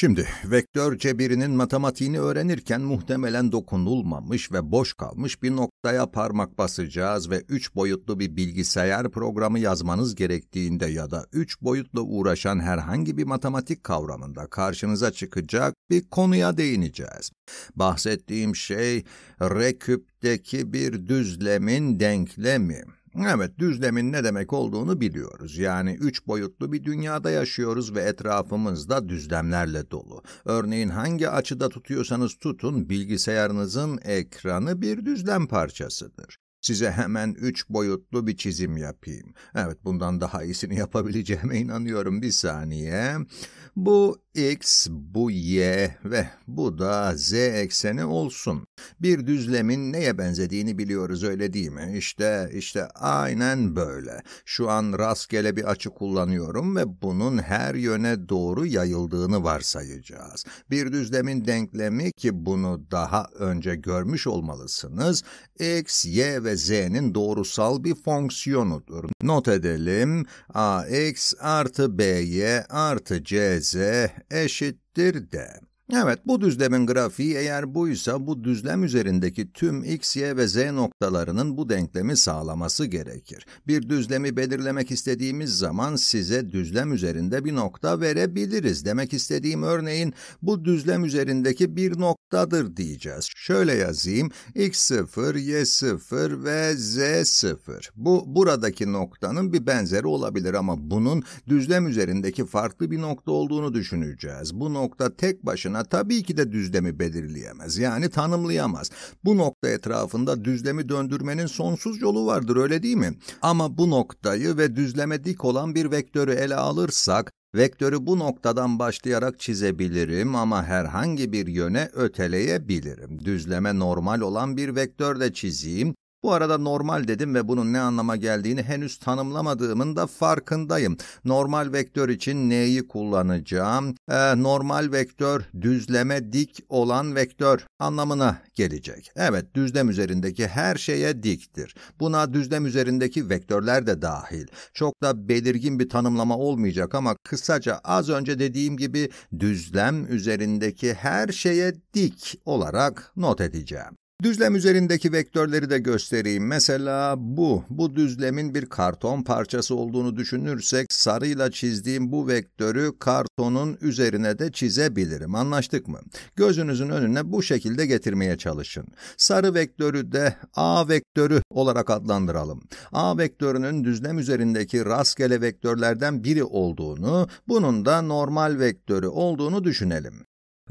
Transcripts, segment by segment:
Şimdi vektör cebirinin matematiğini öğrenirken muhtemelen dokunulmamış ve boş kalmış bir noktaya parmak basacağız ve üç boyutlu bir bilgisayar programı yazmanız gerektiğinde ya da üç boyutla uğraşan herhangi bir matematik kavramında karşınıza çıkacak bir konuya değineceğiz. Bahsettiğim şey reküpteki bir düzlemin denklemi. Evet, düzlemin ne demek olduğunu biliyoruz. Yani üç boyutlu bir dünyada yaşıyoruz ve etrafımız da düzlemlerle dolu. Örneğin hangi açıda tutuyorsanız tutun, bilgisayarınızın ekranı bir düzlem parçasıdır. Size hemen üç boyutlu bir çizim yapayım. Evet, bundan daha iyisini yapabileceğime inanıyorum. Bir saniye. Bu x, bu y ve bu da z ekseni olsun. Bir düzlemin neye benzediğini biliyoruz öyle değil mi? İşte, işte aynen böyle. Şu an rastgele bir açı kullanıyorum ve bunun her yöne doğru yayıldığını varsayacağız. Bir düzlemin denklemi ki bunu daha önce görmüş olmalısınız, x, y ve z'nin doğrusal bir fonksiyonudur. Not edelim, ax artı by artı cz ise eşittir de. Evet bu düzlemin grafiği eğer buysa bu düzlem üzerindeki tüm x, y ve z noktalarının bu denklemi sağlaması gerekir. Bir düzlemi belirlemek istediğimiz zaman size düzlem üzerinde bir nokta verebiliriz. Demek istediğim örneğin bu düzlem üzerindeki bir nokta dadır diyeceğiz. Şöyle yazayım, x0, y0 ve z0. Bu buradaki noktanın bir benzeri olabilir ama bunun düzlem üzerindeki farklı bir nokta olduğunu düşüneceğiz. Bu nokta tek başına tabii ki de düzlemi belirleyemez, yani tanımlayamaz. Bu nokta etrafında düzlemi döndürmenin sonsuz yolu vardır, öyle değil mi? Ama bu noktayı ve düzleme dik olan bir vektörü ele alırsak, Vektörü bu noktadan başlayarak çizebilirim ama herhangi bir yöne öteleyebilirim. Düzleme normal olan bir vektör de çizeyim. Bu arada normal dedim ve bunun ne anlama geldiğini henüz tanımlamadığımın da farkındayım. Normal vektör için neyi kullanacağım? Ee, normal vektör düzleme dik olan vektör anlamına gelecek. Evet düzlem üzerindeki her şeye diktir. Buna düzlem üzerindeki vektörler de dahil. Çok da belirgin bir tanımlama olmayacak ama kısaca az önce dediğim gibi düzlem üzerindeki her şeye dik olarak not edeceğim. Düzlem üzerindeki vektörleri de göstereyim. Mesela bu, bu düzlemin bir karton parçası olduğunu düşünürsek sarıyla çizdiğim bu vektörü kartonun üzerine de çizebilirim. Anlaştık mı? Gözünüzün önüne bu şekilde getirmeye çalışın. Sarı vektörü de A vektörü olarak adlandıralım. A vektörünün düzlem üzerindeki rastgele vektörlerden biri olduğunu, bunun da normal vektörü olduğunu düşünelim.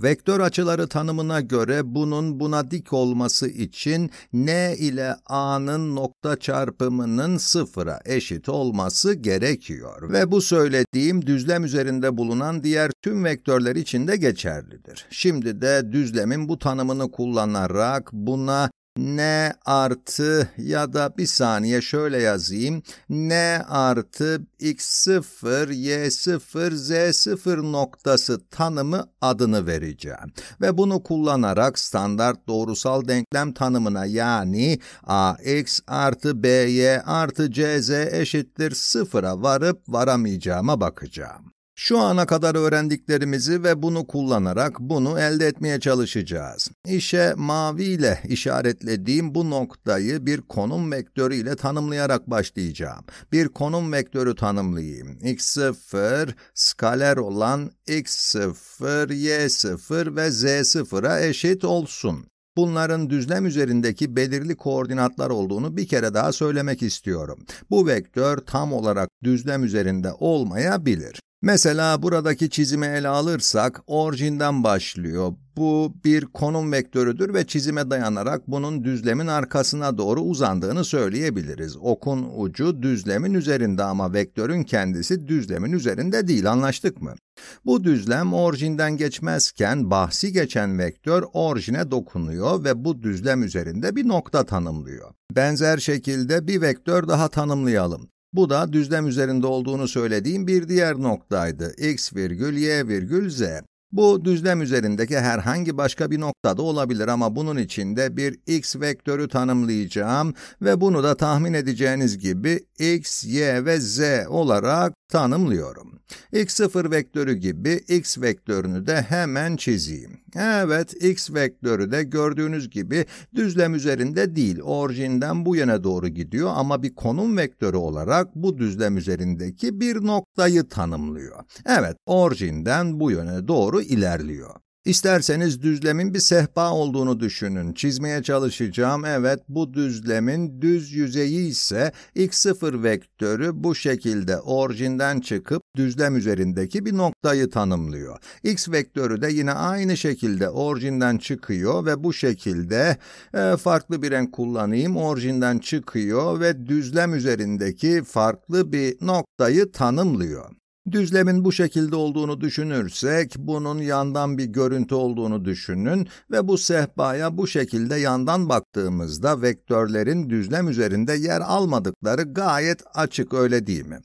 Vektör açıları tanımına göre bunun buna dik olması için n ile a'nın nokta çarpımının sıfıra eşit olması gerekiyor ve bu söylediğim düzlem üzerinde bulunan diğer tüm vektörler için de geçerlidir. Şimdi de düzlemin bu tanımını kullanarak buna n artı ya da bir saniye şöyle yazayım. n artı x0, y0, z0 noktası tanımı adını vereceğim. Ve bunu kullanarak standart doğrusal denklem tanımına yani ax artı by artı cz eşittir sıfıra varıp varamayacağıma bakacağım. Şu ana kadar öğrendiklerimizi ve bunu kullanarak bunu elde etmeye çalışacağız. İşe maviyle işaretlediğim bu noktayı bir konum vektörü ile tanımlayarak başlayacağım. Bir konum vektörü tanımlayayım. x0 skaler olan x0, y0 ve z0'a eşit olsun. Bunların düzlem üzerindeki belirli koordinatlar olduğunu bir kere daha söylemek istiyorum. Bu vektör tam olarak düzlem üzerinde olmayabilir. Mesela buradaki çizimi ele alırsak orijinden başlıyor. Bu bir konum vektörüdür ve çizime dayanarak bunun düzlemin arkasına doğru uzandığını söyleyebiliriz. Okun ucu düzlemin üzerinde ama vektörün kendisi düzlemin üzerinde değil anlaştık mı? Bu düzlem orijinden geçmezken bahsi geçen vektör orijine dokunuyor ve bu düzlem üzerinde bir nokta tanımlıyor. Benzer şekilde bir vektör daha tanımlayalım. Bu da düzlem üzerinde olduğunu söylediğim bir diğer noktaydı. x virgül y virgül z. Bu düzlem üzerindeki herhangi başka bir noktada olabilir ama bunun içinde bir x vektörü tanımlayacağım ve bunu da tahmin edeceğiniz gibi x, y ve z olarak tanımlıyorum. x0 vektörü gibi x vektörünü de hemen çizeyim. Evet, x vektörü de gördüğünüz gibi düzlem üzerinde değil, orijinden bu yana doğru gidiyor ama bir konum vektörü olarak bu düzlem üzerindeki bir noktayı tanımlıyor. Evet, orijinden bu yöne doğru ilerliyor. İsterseniz düzlemin bir sehpa olduğunu düşünün. Çizmeye çalışacağım. Evet bu düzlemin düz yüzeyi ise x0 vektörü bu şekilde orijinden çıkıp düzlem üzerindeki bir noktayı tanımlıyor. x vektörü de yine aynı şekilde orijinden çıkıyor ve bu şekilde e, farklı bir renk kullanayım orijinden çıkıyor ve düzlem üzerindeki farklı bir noktayı tanımlıyor. Düzlemin bu şekilde olduğunu düşünürsek, bunun yandan bir görüntü olduğunu düşünün ve bu sehpaya bu şekilde yandan baktığımızda vektörlerin düzlem üzerinde yer almadıkları gayet açık öyle değil mi?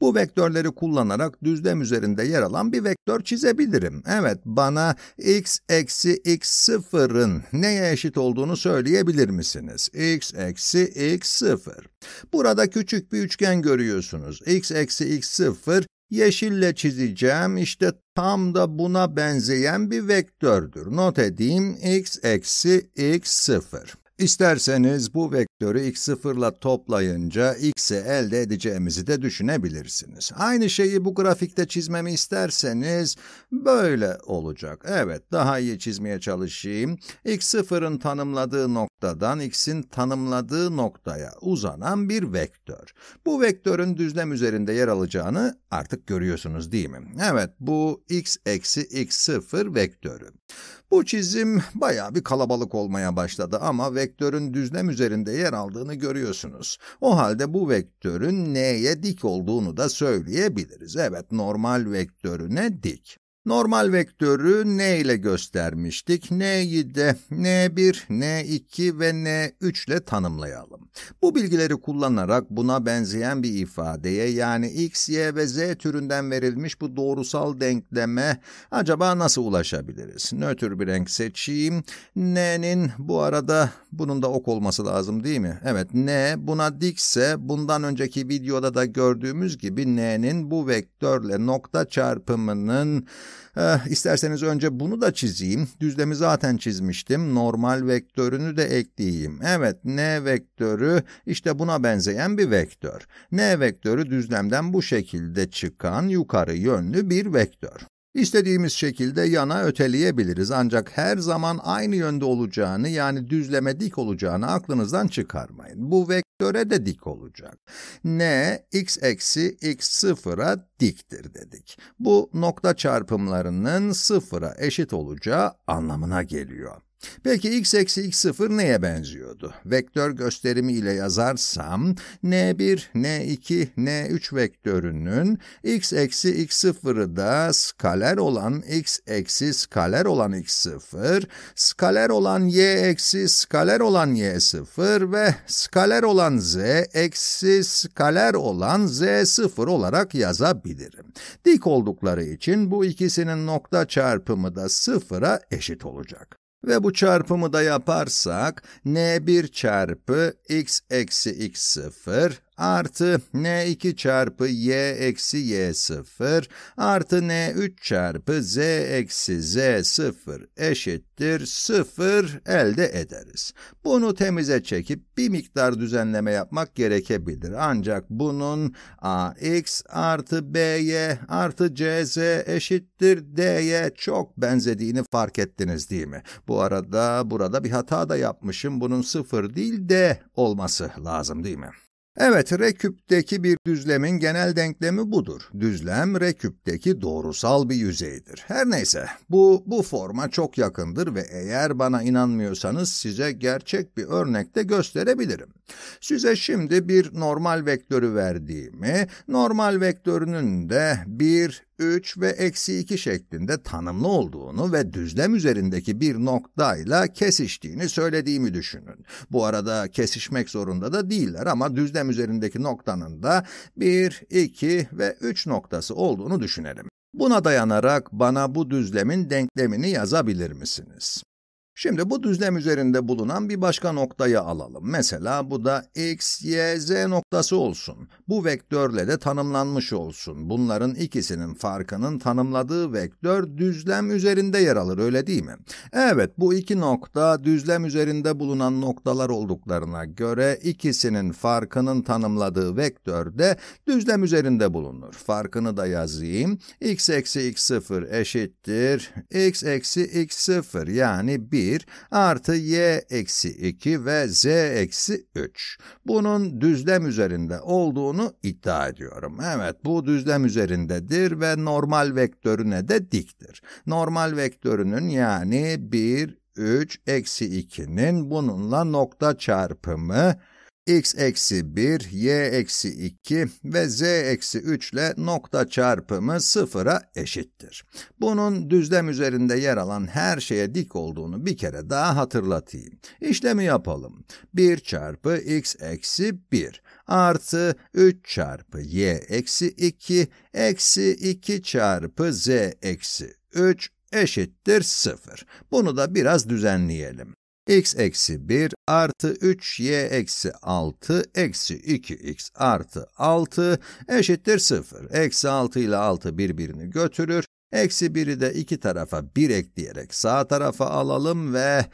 Bu vektörleri kullanarak düzlem üzerinde yer alan bir vektör çizebilirim. Evet, bana x eksi x sıfırın neye eşit olduğunu söyleyebilir misiniz? x eksi x sıfır. Burada küçük bir üçgen görüyorsunuz. x eksi x sıfır, Yeşille çizeceğim işte tam da buna benzeyen bir vektördür. Not edeyim x eksi x sıfır. İsterseniz bu vektörü x sıfırla toplayınca x'i elde edeceğimizi de düşünebilirsiniz. Aynı şeyi bu grafikte çizmemi isterseniz böyle olacak. Evet, daha iyi çizmeye çalışayım. x sıfırın tanımladığı noktadan x'in tanımladığı noktaya uzanan bir vektör. Bu vektörün düzlem üzerinde yer alacağını artık görüyorsunuz değil mi? Evet, bu x eksi x sıfır vektörü. Bu çizim baya bir kalabalık olmaya başladı ama vektörün düzlem üzerinde yer aldığını görüyorsunuz. O halde bu vektörün n'ye dik olduğunu da söyleyebiliriz. Evet normal vektörüne dik. Normal vektörü n ile göstermiştik. n'yi de n1, n2 ve n3 ile tanımlayalım. Bu bilgileri kullanarak buna benzeyen bir ifadeye yani x, y ve z türünden verilmiş bu doğrusal denkleme acaba nasıl ulaşabiliriz? Nötr bir renk seçeyim. n'nin bu arada bunun da ok olması lazım değil mi? Evet n buna dikse bundan önceki videoda da gördüğümüz gibi n'nin bu vektörle nokta çarpımının Eh, isterseniz önce bunu da çizeyim. Düzlemi zaten çizmiştim. Normal vektörünü de ekleyeyim. Evet n vektörü işte buna benzeyen bir vektör. n vektörü düzlemden bu şekilde çıkan yukarı yönlü bir vektör. İstediğimiz şekilde yana öteleyebiliriz ancak her zaman aynı yönde olacağını yani düzleme dik olacağını aklınızdan çıkarmayın. Bu vektöre de dik olacak. N x eksi x sıfıra diktir dedik. Bu nokta çarpımlarının sıfıra eşit olacağı anlamına geliyor. Peki x eksi x sıfır neye benziyordu? Vektör gösterimi ile yazarsam n1, n2, n3 vektörünün x eksi x sıfırı da skaler olan x eksi skaler olan x sıfır, skaler olan y eksi skaler olan y sıfır ve skaler olan z eksi skaler olan z sıfır olarak yazabilirim. Dik oldukları için bu ikisinin nokta çarpımı da sıfıra eşit olacak. Ve bu çarpımı da yaparsak n1 çarpı x eksi x0 artı n2 çarpı y eksi y sıfır artı n3 çarpı z eksi z sıfır eşittir sıfır elde ederiz. Bunu temize çekip bir miktar düzenleme yapmak gerekebilir. Ancak bunun ax artı by artı cz eşittir d'ye çok benzediğini fark ettiniz değil mi? Bu arada burada bir hata da yapmışım. Bunun sıfır değil d olması lazım değil mi? Evet, reküpteki bir düzlemin genel denklemi budur. Düzlem, reküpteki doğrusal bir yüzeydir. Her neyse, bu, bu forma çok yakındır ve eğer bana inanmıyorsanız size gerçek bir örnekte gösterebilirim. Size şimdi bir normal vektörü verdiğimi, normal vektörünün de 1, 3 ve eksi 2 şeklinde tanımlı olduğunu ve düzlem üzerindeki bir noktayla kesiştiğini söylediğimi düşünün. Bu arada kesişmek zorunda da değiller ama düzlem üzerindeki noktanın da 1, 2 ve 3 noktası olduğunu düşünelim. Buna dayanarak bana bu düzlemin denklemini yazabilir misiniz? Şimdi bu düzlem üzerinde bulunan bir başka noktayı alalım. Mesela bu da x, y, z noktası olsun. Bu vektörle de tanımlanmış olsun. Bunların ikisinin farkının tanımladığı vektör düzlem üzerinde yer alır öyle değil mi? Evet bu iki nokta düzlem üzerinde bulunan noktalar olduklarına göre ikisinin farkının tanımladığı vektör de düzlem üzerinde bulunur. Farkını da yazayım. x eksi x0 eşittir x eksi x0 yani 1 1 artı y eksi 2 ve z eksi 3. Bunun düzlem üzerinde olduğunu iddia ediyorum. Evet bu düzlem üzerindedir ve normal vektörüne de diktir. Normal vektörünün yani 1, 3, eksi 2'nin bununla nokta çarpımı x eksi 1, y eksi 2 ve z eksi 3 ile nokta çarpımı sıfıra eşittir. Bunun düzlem üzerinde yer alan her şeye dik olduğunu bir kere daha hatırlatayım. İşlemi yapalım. 1 çarpı x eksi 1 artı 3 çarpı y eksi 2 eksi 2 çarpı z eksi 3 eşittir 0. Bunu da biraz düzenleyelim x eksi 1 artı 3y eksi 6 eksi 2x artı 6 eşittir 0. Eksi 6 ile 6 birbirini götürür. Eksi 1'i de iki tarafa 1 ekleyerek sağ tarafa alalım ve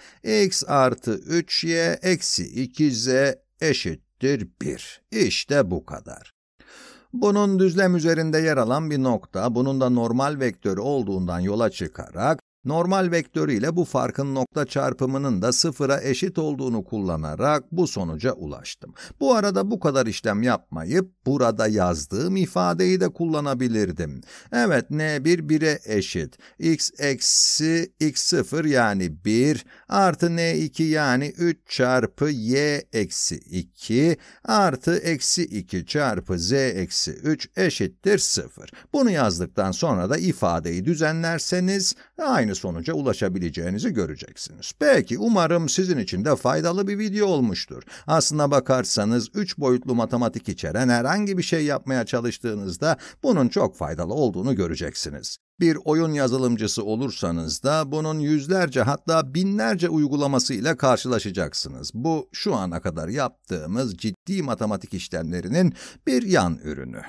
x artı 3y eksi 2z eşittir 1. İşte bu kadar. Bunun düzlem üzerinde yer alan bir nokta, bunun da normal vektörü olduğundan yola çıkarak normal vektörüyle bu farkın nokta çarpımının da sıfıra eşit olduğunu kullanarak bu sonuca ulaştım. Bu arada bu kadar işlem yapmayıp burada yazdığım ifadeyi de kullanabilirdim. Evet n1 1'e eşit. x eksi x0 yani 1 artı n2 yani 3 çarpı y eksi 2 artı eksi 2 çarpı z eksi 3 eşittir 0. Bunu yazdıktan sonra da ifadeyi düzenlerseniz aynı sonuca ulaşabileceğinizi göreceksiniz. Peki umarım sizin için de faydalı bir video olmuştur. Aslına bakarsanız üç boyutlu matematik içeren herhangi bir şey yapmaya çalıştığınızda bunun çok faydalı olduğunu göreceksiniz. Bir oyun yazılımcısı olursanız da bunun yüzlerce hatta binlerce uygulaması ile karşılaşacaksınız. Bu şu ana kadar yaptığımız ciddi matematik işlemlerinin bir yan ürünü.